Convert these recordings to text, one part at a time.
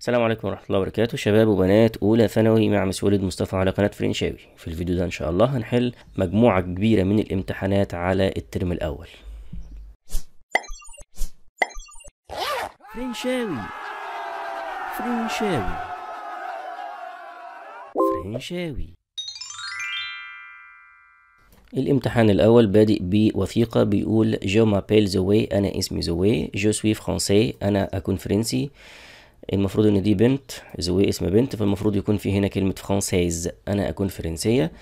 السلام عليكم ورحمة الله وبركاته شباب وبنات أولى ثانوي مع مسؤول مصطفى على قناة فرنشاوي في الفيديو ده إن شاء الله هنحل مجموعة كبيرة من الامتحانات على الترم الأول فرنشاوي فرنشاوي فرنشاوي الامتحان الأول بادئ بوثيقة بيقول جو مابيل زوي أنا اسمي زوي جو سوي فرنسي أنا أكون فرنسي المفروض ان دي بنت زوي اسم بنت فالمفروض يكون في هنا كلمة فرانسيز انا اكون فرنسية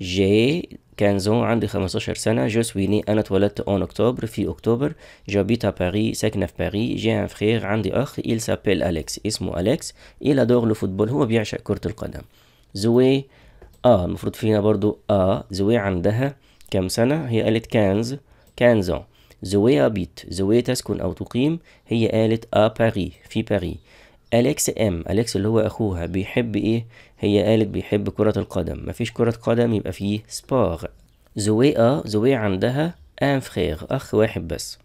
جي كانزون عندي 15 سنة جو سويني انا اتولدت اون اكتوبر في اكتوبر جابيت ا باري ساكنة في باري جي ان فخير عندي اخ il سابيل اليكس اسمه اليكس il ادور لو فوتبول هو بيعشق كرة القدم زوي اه المفروض فينا برضو اه زوي عندها كام سنة هي قالت كانز كانزون زوي ابيت زوي تسكن او تقيم هي قالت ا آه، باري في باري أليكس ام أليكس اللي هو اخوها بيحب ايه هي قالت بيحب كرة القدم مفيش كرة قدم يبقى فيه سباغ زوي أ زوي عندها ان فخير اخ واحد بس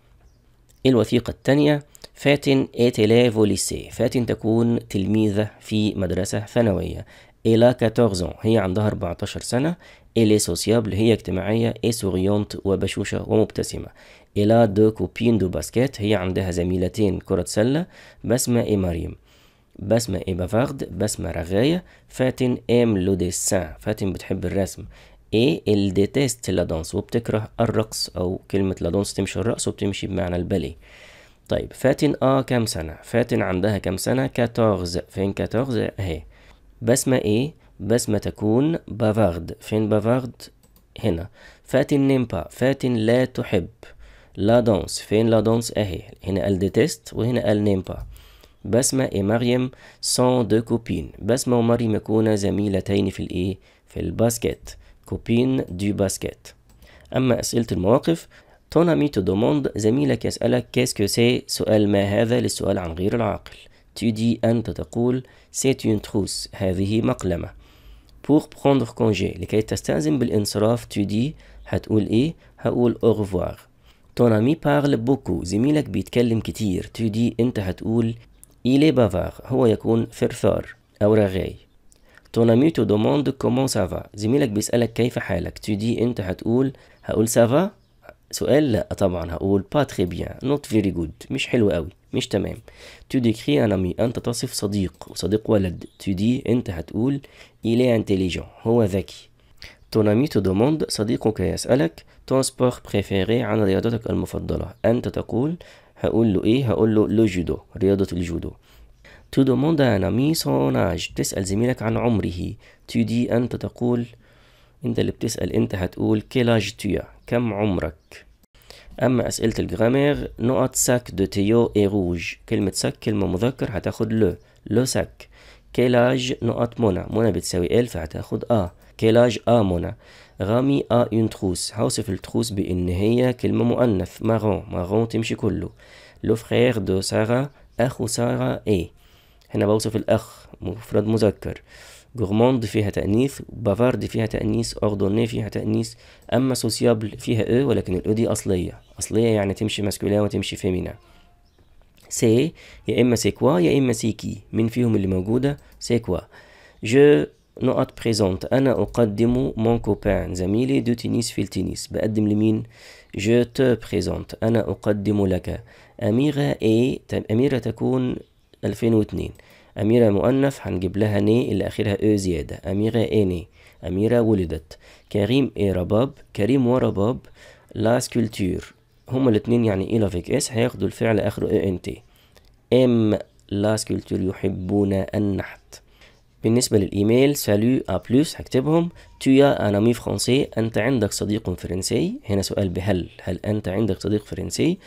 الوثيقة التانية فاتن اتلافو ليسي فاتن تكون تلميذة في مدرسة ثانوية إلا كاتورزون هي عندها 14 سنة إلي سوسيابل هي اجتماعية إي سوريونت وبشوشة ومبتسمة إلا دو كوبين دو باسكيت هي عندها زميلتين كرة سلة بسمة إي مريم بسمة إيبا فاغد بسمة رغاية فاتن أم لو ديسان فاتن بتحب الرسم ايه إل ديتيست لا دانس وبتكره الرقص او كلمة لا دانس تمشي الرقص وبتمشي بمعنى الباليه طيب فاتن اه كام سنة فاتن عندها كام سنة كاتورز فين كاتورز اهي بسمة ايه بسمة تكون بافارد فين بافارد هنا فاتن نيمبا فاتن لا تحب لا دانس فين لا دانس اهي هنا قال ديتست وهنا قال نيمبا بسمة إيه مريم سون دو كوبين بسمة ومريم يكونا زميلتين في الايه في الباسكت كوبين دو باسكت أما أسئلة المواقف تون أمي تو دوموند زميلك يسالك كيسكو سي سؤال ما هذا للسؤال عن غير العاقل تو دي أنت تقول سي اون تروس هذه مقلمة بور بخوندر كونجي لكي تستأذن بالإنصراف تو دي هتقول إيه هقول au تون أمي بارل بوكو زميلك بيتكلم كتير تو دي أنت هتقول Il est bavard. هو يكون فرفار أو رغاي. Ton ami te demande comment ça va. زميلك بيسألك كيف حالك. Tu dis أنت هتقول هقول ça va؟ سؤال لا طبعا هقول pas très bien. Not very good. مش حلو قوي. مش تمام. Tu décris un ami. أنت تصف صديق وصديق ولد. Tu dis أنت هتقول il est intelligent. هو ذكي. Ton ami te demande صديقك يسألك ton sport préféré عن رياضتك المفضلة أنت تقول هقول له ايه هقول له لو جودو رياضة الجودو تو دوموند ان امي سون اج تسأل زميلك عن عمره تو دي انت تقول انت اللي بتسأل انت هتقول كيلاج تويا كم عمرك اما اسئلة الجرامير نقط ساك دو تيو اي روج كلمة ساك كلمة مذكر هتاخد لو لو ساك كيلاج نقط منى منى بتساوي ال فهتاخد ا كيلاج ا منى غامي ا اون تروس هوصف التروس بإن هي كلمة مؤنث مارون مارون تمشي كله لو فخير دو سارة أخو سارة إيه هنا بوصف الأخ مفرد مذكر جورموند فيها تأنيث بافارد فيها تأنيث أوردوني فيها تأنيث أما سوسيابل فيها إيه ولكن الأو e دي أصلية أصلية يعني تمشي ماسكولين وتمشي فيمينا سي يا إما سيكوا يا إما سيكي مين فيهم اللي موجودة سيكوا جو نقط بريزونت أنا أقدم مون كوبان زميلي دو تنس في التنس بقدم لمين جو تو بريزونت أنا أقدم لك أميرة اي أميرة تكون 2002 أميرة مؤنث هنجيب لها ني اللي آخرها أو زيادة أميرة اي ني أميرة ولدت كريم اي رباب كريم ورباب لا سكولتور هما الاثنين يعني اي e لافيك إس هياخدوا الفعل آخره اي إن تي إم لا سكولتور يحبون النحت بالنسبة للإيميل سالو أبلوس هكتبهم تويا أنا مي فرنسي أنت عندك صديق فرنسي هنا سؤال بهل هل أنت عندك صديق فرنسي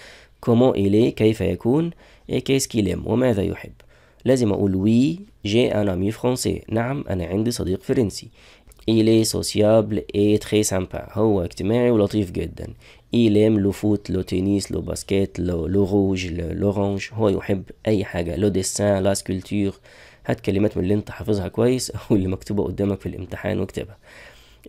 كومون إلي إيه؟ كيف يكون إي كيس كيليم وماذا يحب لازم أقول وي جي أنا مي فرنسي نعم أنا عندي صديق فرنسي إلي سوسيابل إي تخي سامبا هو اجتماعي ولطيف جدا إيليم إيه لو فوت لو تنس لو باسكيت لو لو روج لو هو يحب أي حاجة لو ديسان لا سكولتور هات كلمات من اللي انت حافظها كويس او اللي مكتوبه قدامك في الامتحان واكتبها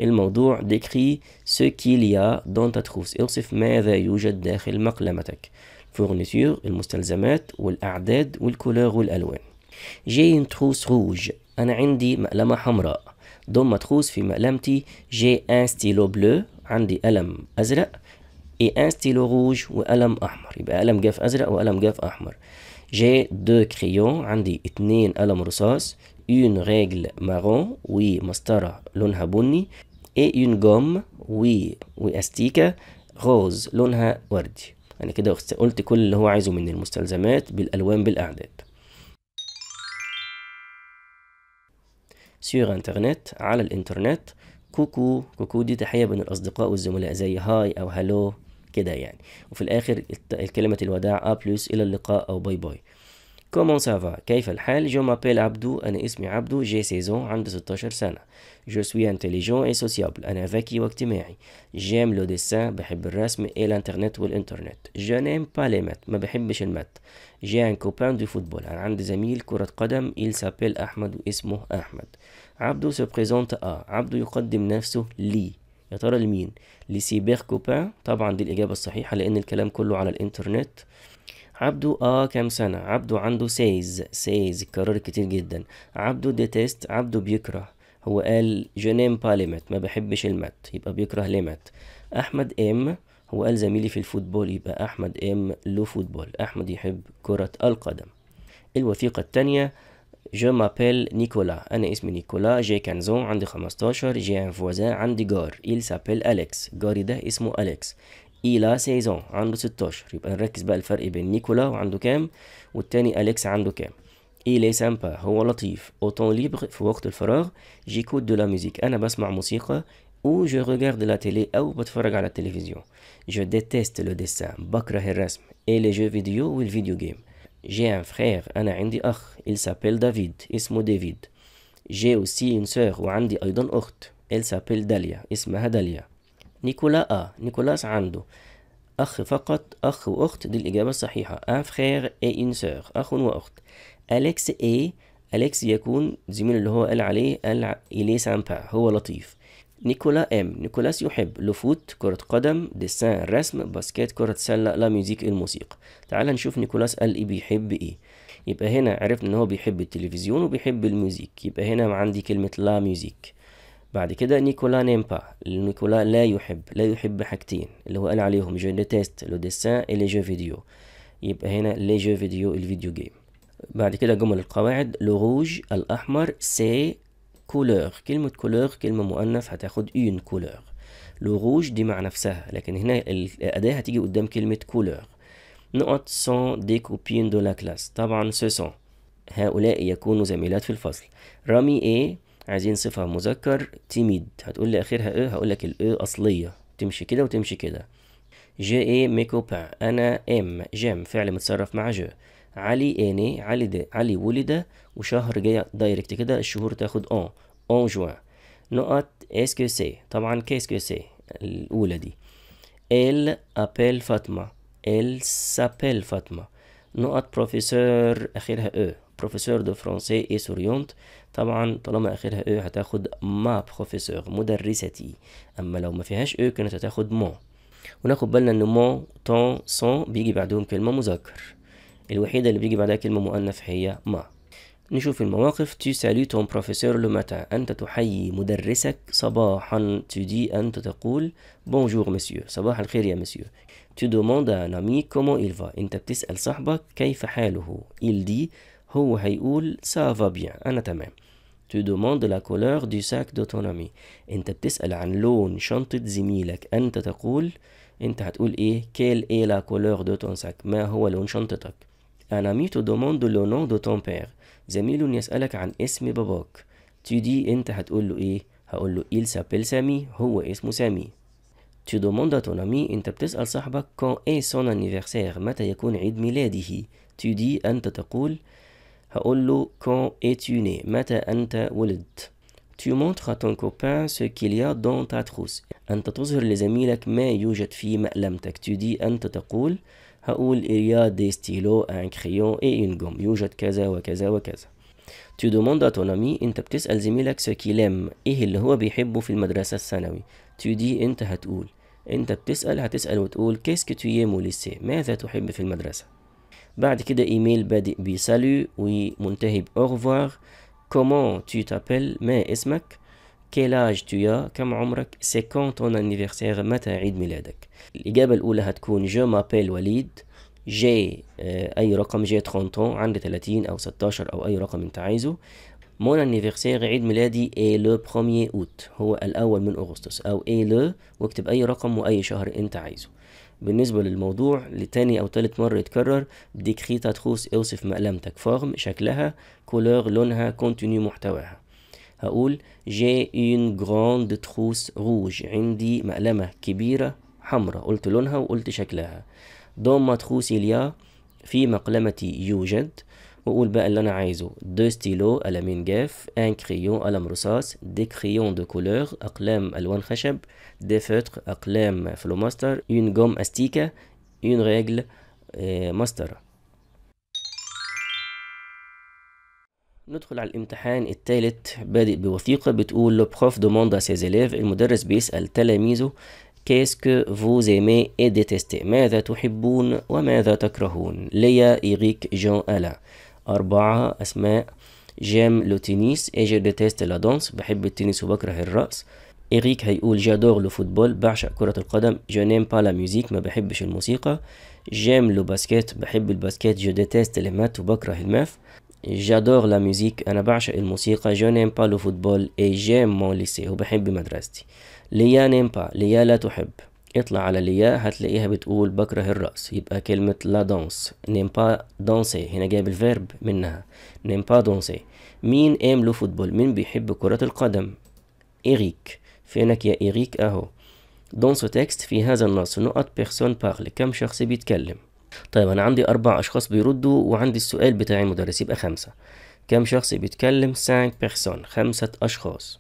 الموضوع ديكري سو كيليا دون a اوصف ماذا يوجد داخل مقلمتك فورنيتور المستلزمات والأعداد والكولور والألوان جي ان تروس روج أنا عندي مقلمة حمراء دون متروس في مقلمتي جي ان ستيلو بلو عندي قلم أزرق اي ان ستيلو روج وقلم أحمر يبقى قلم جاف أزرق وقلم جاف أحمر j'ai deux crayons عندي اتنين قلم رصاص une règle marron ومسطرة لونها بني et une gomme و واستيكة غوز لونها وردي انا كده قلت كل اللي هو عايزه من المستلزمات بالالوان بالاعداد سيغ انترنت على الانترنت كوكو كوكو دي تحية بين الأصدقاء والزملاء زي هاي أو هالو كده يعني وفي الاخر كلمة الوداع ابلوس الى اللقاء او باي باي كومون سافا كيف الحال جو مابيل عبدو انا اسمي عبدو جي سيزون عندي 16 سنة جو سوي انتليجون اي سوسيابل انا ذكي واجتماعي جيم لو ديسان بحب الرسم اي الانترنت والانترنت جو نيم با لي مات ما بحبش المات جي ان كوبان دو فوتبول انا عندي زميل كرة قدم il سابيل احمد واسمه احمد عبدو سو بريزونت ا عبدو يقدم نفسه لي يا ترى لمين لسيبير كوبان طبعا دي الاجابه الصحيحه لان الكلام كله على الانترنت عبده اه كام سنة عبده عنده سيز سيز كرر كتير جدا عبده ديتست عبده بيكره هو قال جنيم باليمت ما بحبش المت يبقى بيكره لمت احمد ام هو قال زميلي في الفوتبول يبقى احمد ام له فوتبول احمد يحب كرة القدم الوثيقة التانية جو مابيل نيكولا انا اسمي نيكولا جي كانزون عندي 15 جي ان فوازان عندي جار il s'appelle اليكس جاري ده اسمه اليكس إلى سيزون عنده 16 يبقى نركز بقى الفرق بين نيكولا وعنده كام والتاني أليكس عنده كام إلي سامبا هو لطيف أو ليبر في وقت الفراغ جيكوت دو لا ميوزيك أنا بسمع موسيقى أو جو ريغارد لا تيلي أو بتفرج على التلفزيون جو ديتيست لو ديسان بكره الرسم إي لي جو فيديو والفيديو جيم J'ai un frère, أنا عندي أخ. Il s'appelle David. اسمه ديفيد. J'ai aussi une sœur وعندي أيضا أخت. Elle s'appelle داليا. اسمها داليا. نيكولا آه. نيكولاس عنده أخ فقط أخ وأخت دي الإجابة الصحيحة un frère et une sœur أخ وأخت أليكس إي أليكس يكون زميل اللي هو قال عليه قال إليه سامبا هو لطيف نيكولا ام نيكولاس يحب لو فوت كرة قدم ديسان الرسم باسكيت كرة سلة لا ميوزيك الموسيقى تعال نشوف نيكولاس قال ايه بيحب ايه يبقى هنا عرفنا ان هو بيحب التلفزيون وبيحب الميوزيك يبقى هنا عندي كلمة لا ميوزيك بعد كده نيكولا نيمبا نيكولا لا يحب لا يحب حاجتين اللي هو قال عليهم جو ديتيست لو ديسان لي جو فيديو يبقى هنا لي جو فيديو الفيديو جيم بعد كده جمل القواعد لو روج الأحمر سي كولور كلمة كولور كلمة مؤنث هتاخد اون كولور روج دي مع نفسها لكن هنا الأداة هتيجي قدام كلمة كولور نقط سون دي كوبين دو لا كلاس طبعا سو سون هؤلاء يكونوا زميلات في الفصل رامي ايه عايزين صفة مذكر تيميد هتقول لي آخرها إيه هقول لك الإيه أصلية تمشي كده وتمشي كده جي إيه ميكوبان أنا إم جيم فعل متصرف مع جو علي اني علي دي علي ولد وشهر جاي دايركت كده الشهور تاخد اون اون جوان نقط اسكو سي طبعا كيسكو سي الاولى دي ال ابل فاطمه ال سابيل فاطمه نقط بروفيسور اخرها او بروفيسور دو فرونسي اي سوريونت طبعا طالما اخرها او e هتاخد ما بروفيسور مدرستي اما لو ما فيهاش او e كانت هتاخد مون وناخد بالنا ان مون تون سون بيجي بعدهم كلمه مذكر الوحيدة اللي بيجي بعدها كلمة مؤنث هي ما نشوف المواقف تي سالي توم بروفيسور لو أنت تحيي مدرسك صباحا تدي أنت تقول بونجور مسيو صباح الخير يا مسيو تي دوموند à un ami comment أنت بتسأل صاحبك كيف حاله إل دي هو هيقول سافا بيان أنا تمام تو دوموند لا كولور دي ساك دو ton امي أنت بتسأل عن لون شنطة زميلك أنت تقول أنت هتقول إيه كيل اي لا كولور دو ton ساك ما هو لون شنطتك Un ami te demande le nom de ton père. زميل يسألك عن اسم باباك. Tu dis أنت هتقول له إيه؟ هقول له il s'appelle سامي هو اسمه سامي. Tu demandes à ton ami أنت بتسأل صاحبك quand est son anniversaire متى يكون عيد ميلاده. Tu dis أنت تقول هقول له quand es-tu né متى أنت ولدت. Tu montres à ton copain ce qu'il y a dans ta trousse. أنت تظهر لزميلك ما يوجد في مألمتك. Tu dis أنت تقول هقول il دي ستيلو ان كريون اي اون جوم يوجد كذا وكذا وكذا تو دوموند à ton انت بتسأل زميلك سو كي لام ايه اللي هو بيحبه في المدرسة الثانوي تو دي انت هتقول انت بتسأل هتسأل وتقول كيس ce que tu ماذا تحب في المدرسة بعد كده ايميل بادئ بسالو ومنتهي باوغفوار كومون تو تابل ما اسمك كيل اج تو كم عمرك سي كون تون متى عيد ميلادك الاجابه الاولى هتكون جو مابيل وليد جي اي رقم جي 30 عندي 30 او 16 او اي رقم انت عايزه مون انيفيرسير عيد ميلادي اي لو بروميي اوت هو الاول من اغسطس او اي لو واكتب اي رقم واي شهر انت عايزه بالنسبة للموضوع لتاني أو تالت مرة يتكرر ديكريتا تاتخوس اوصف مقلمتك فورم شكلها كولور لونها كونتينيو محتواها هقول جي اون جراند تروس روج عندي مقلمة كبيرة حمراء قلت لونها وقلت شكلها دون ما تروس إليا في مقلمتي يوجد وقول بقى اللي أنا عايزه دو ستيلو قلمين جاف ان كريون قلم رصاص دي كريون دو كولور أقلام ألوان خشب دي فوتر أقلام فلوماستر اون جوم أستيكا اون ريجل ماستر ندخل على الامتحان التالت بادئ بوثيقة بتقول لو بروف دوموند ا سيز المدرس بيسأل تلاميذه كيسك فو زيمي اي ديتستي ماذا تحبون وماذا تكرهون ليا إيريك جون ألا أربعة أسماء جام لو تينيس اي جو ديتست لا دونس بحب التنس وبكره الرقص إيريك هيقول جادور لو فوتبول بعشق كرة القدم جو نيم با لا ميوزيك ما بحبش الموسيقى جام لو باسكيت بحب الباسكيت جو ديتست مات وبكره الماث جادور لا ميوزيك انا بعشق الموسيقى جو نيم با لو فوتبول اي جيم مون ليسي وبحب مدرستي ليا نيم با ليا لا تحب اطلع على ليا هتلاقيها بتقول بكره الرقص يبقى كلمة لا دانس نيم با دانسي هنا جايب الفيرب منها نيم با دانسي مين ام لو فوتبول مين بيحب كرة القدم إيريك فينك يا إيريك أهو دون سو تكست في هذا النص نقط بيرسون بارلي كم شخص بيتكلم طيب انا عندي اربع اشخاص بيردوا وعندي السؤال بتاعي المدرس يبقى خمسة كم شخص بيتكلم سانك personnes خمسة اشخاص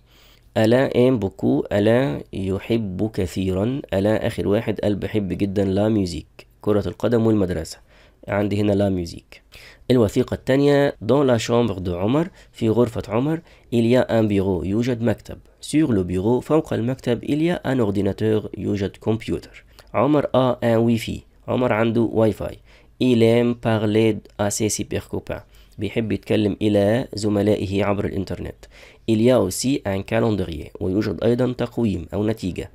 ألا أم بوكو ألا يحب كثيرا ألا آخر واحد قال بحب جدا لا ميوزيك كرة القدم والمدرسة عندي هنا لا ميوزيك الوثيقة الثانية دون لا شامبر دو عمر في غرفة عمر إليا أن بيرو يوجد مكتب سور لو بيرو فوق المكتب إليا أن أورديناتور يوجد كمبيوتر عمر أ أن ويفي عمر عنده واي فاي إيلام بارلي أساسي سي بير كوبان بيحب يتكلم إلى زملائه عبر الإنترنت إليا أوسي أن كالندريي ويوجد أيضا تقويم أو نتيجة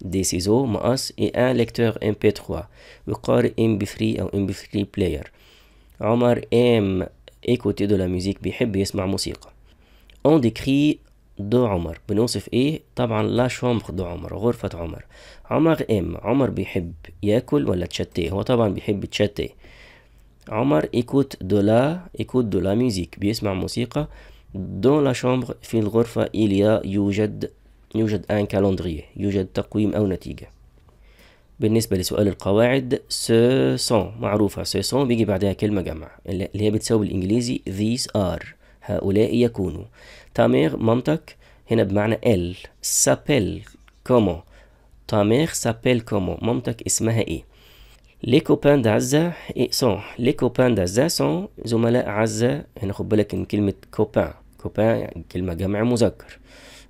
دي سيزو مقص et لكتور lecteur MP3 وقارئ MP3 أو MP3 player عمر aime إيكوتي دو لا musique بيحب يسمع موسيقى on décrit دو عمر بنوصف ايه طبعا لا شومخ دو عمر غرفة عمر عمر ام عمر بيحب ياكل ولا تشتي هو طبعا بيحب تشتي عمر ايكوت دو لا ايكوت دو لا ميزيك بيسمع موسيقى دو لا شومخ في الغرفة إليا يوجد يوجد ان كالندريه يوجد تقويم أو نتيجة بالنسبة لسؤال القواعد سو سون معروفة سو سون بيجي بعدها كلمة جمع اللي هي بتساوي بالإنجليزي these are هؤلاء يكونوا تامير مامتك هنا بمعنى ال سابيل كومو تامير سابيل كومو مامتك اسمها ايه لي كوبان دعزة إيه سون لي كوبان دعزة سون زملاء عزة هنا خد بالك ان كلمة كوبان كوبان يعني كلمة جمع مذكر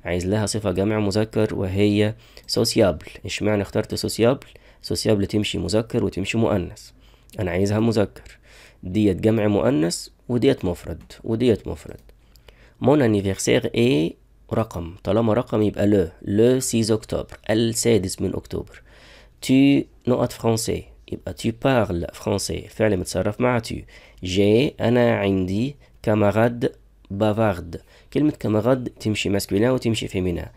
عايز لها صفة جمع مذكر وهي سوسيابل اشمعنى اخترت سوسيابل سوسيابل تمشي مذكر وتمشي مؤنث انا عايزها مذكر ديت جمع مؤنث وديت مفرد وديت مفرد مون انيفيرسير اي رقم طالما رقم يبقى لو لو 6 اكتوبر السادس من اكتوبر تي نقط فرونسي يبقى تي بارل فرونسي فعل متصرف مع تي جي أنا عندي كامارد بافارد كلمة كامارد تمشي ماسكولين وتمشي فيمينا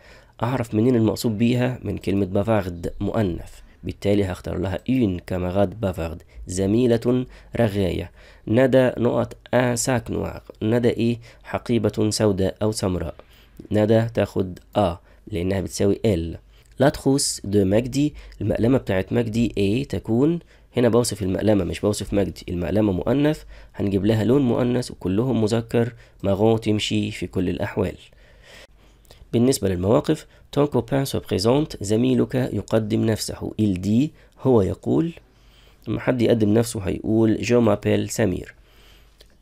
أعرف منين المقصود بيها من كلمة بافارد مؤنث بالتالي هختار لها إين كاماراد بافارد زميلة رغاية ندى نقط أن ساك نوار ندى إيه حقيبة سوداء أو سمراء ندى تاخد أ لأنها بتساوي ال لا دو مجدي المقلمة بتاعت مجدي إي تكون هنا بوصف المقلمة مش بوصف مجدي المقلمة مؤنث هنجيب لها لون مؤنث وكلهم مذكر ماغون تمشي في كل الأحوال بالنسبة للمواقف كوبان سو بريزونت زميلك يقدم نفسه il dit هو يقول لما حد يقدم نفسه هيقول جو مابيل سمير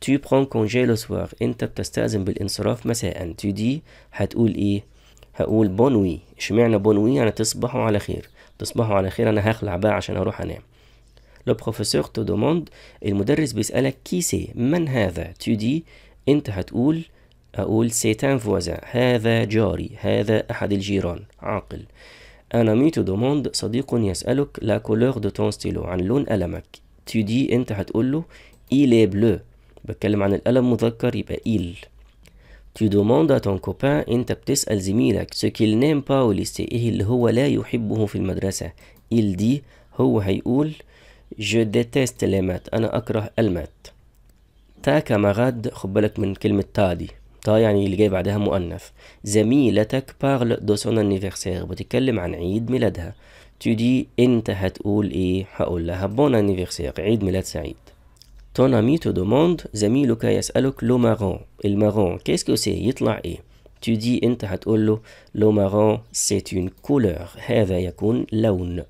tu prends congé le soir انت بتستأذن بالانصراف مساء tu dis هتقول ايه هقول بونوي اشمعنى بونوي يعني تصبحوا على خير تصبحوا على خير انا هخلع بقى عشان اروح انام لو بروفيسور تو دوموند المدرس بيسألك كي سي من هذا تو دي انت هتقول أقول سيتان فوازان هذا جاري هذا أحد الجيران عاقل أنا ميتو دوموند صديق يسألك لا كولور دو تون ستيلو عن لون قلمك تو دي أنت هتقول له إيلي بلو بتكلم عن القلم مذكر يبقى إيل تو دوموند تون كوبان أنت بتسأل زميلك سكيل نيم با سي إيه اللي هو لا يحبه في المدرسة إيل دي هو هيقول جو ديتيست لي مات أنا أكره المات تا كاماراد خد بالك من كلمة تا دي تا يعني اللي جاي بعدها مؤنث زميلتك بارل دو سون انيفرسير بتتكلم عن عيد ميلادها دي انت هتقول ايه هقول لها بون انيفرسير عيد ميلاد سعيد تون امي تو دوموند زميلك يسألك لو مارون المارون marron, سي يطلع ايه تو دي انت هتقول له لو مارون سي اون كولور هذا يكون لون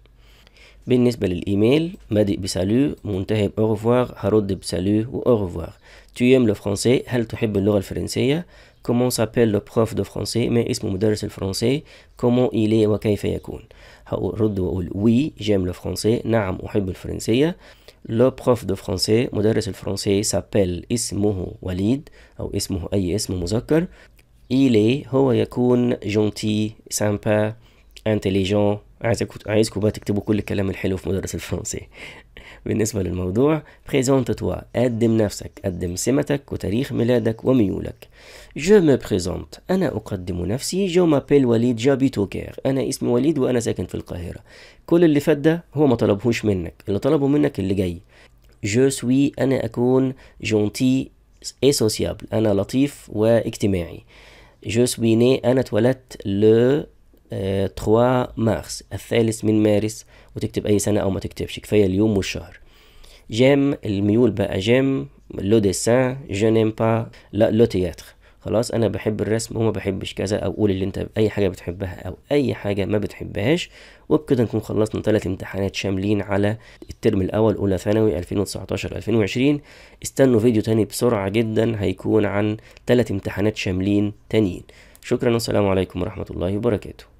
بالنسبة للإيميل بادئ بسالو منتهي بأوروفوار هرد بسالو وأوروفوار tu aimes le français هل تحب اللغة الفرنسية comment s'appelle le prof de français ما اسم مدرس الفرنسي comment il est وكيف يكون هرد واقول oui j'aime le français نعم أحب الفرنسية le prof de français مدرس الفرنسي s'appelle اسمه وليد أو اسمه أي اسم مذكر il est هو يكون gentil sympa intelligent عايزكم بقى تكتبوا كل الكلام الحلو في مدرس الفرنسي بالنسبة للموضوع بريزونت توا قدم نفسك قدم سمتك وتاريخ ميلادك وميولك جو مي بريزونت أنا أقدم نفسي جو مابيل وليد جابي توكير أنا اسمي وليد وأنا ساكن في القاهرة كل اللي فات ده هو ما طلبهوش منك اللي طلبه منك اللي جاي جو سوي أنا أكون جونتي اي سوسيابل أنا لطيف واجتماعي جو سوي ني أنا اتولدت لو 3 آه، مارس الثالث من مارس وتكتب أي سنة أو ما تكتبش كفاية اليوم والشهر جيم الميول بقى جيم لو ديسان جو نيم با لا لو تياتر خلاص انا بحب الرسم وما بحبش كذا او قول اللي انت اي حاجه بتحبها او اي حاجه ما بتحبهاش وبكده نكون خلصنا ثلاث امتحانات شاملين على الترم الاول اولى ثانوي 2019 2020 استنوا فيديو تاني بسرعه جدا هيكون عن ثلاث امتحانات شاملين تانيين شكرا والسلام عليكم ورحمه الله وبركاته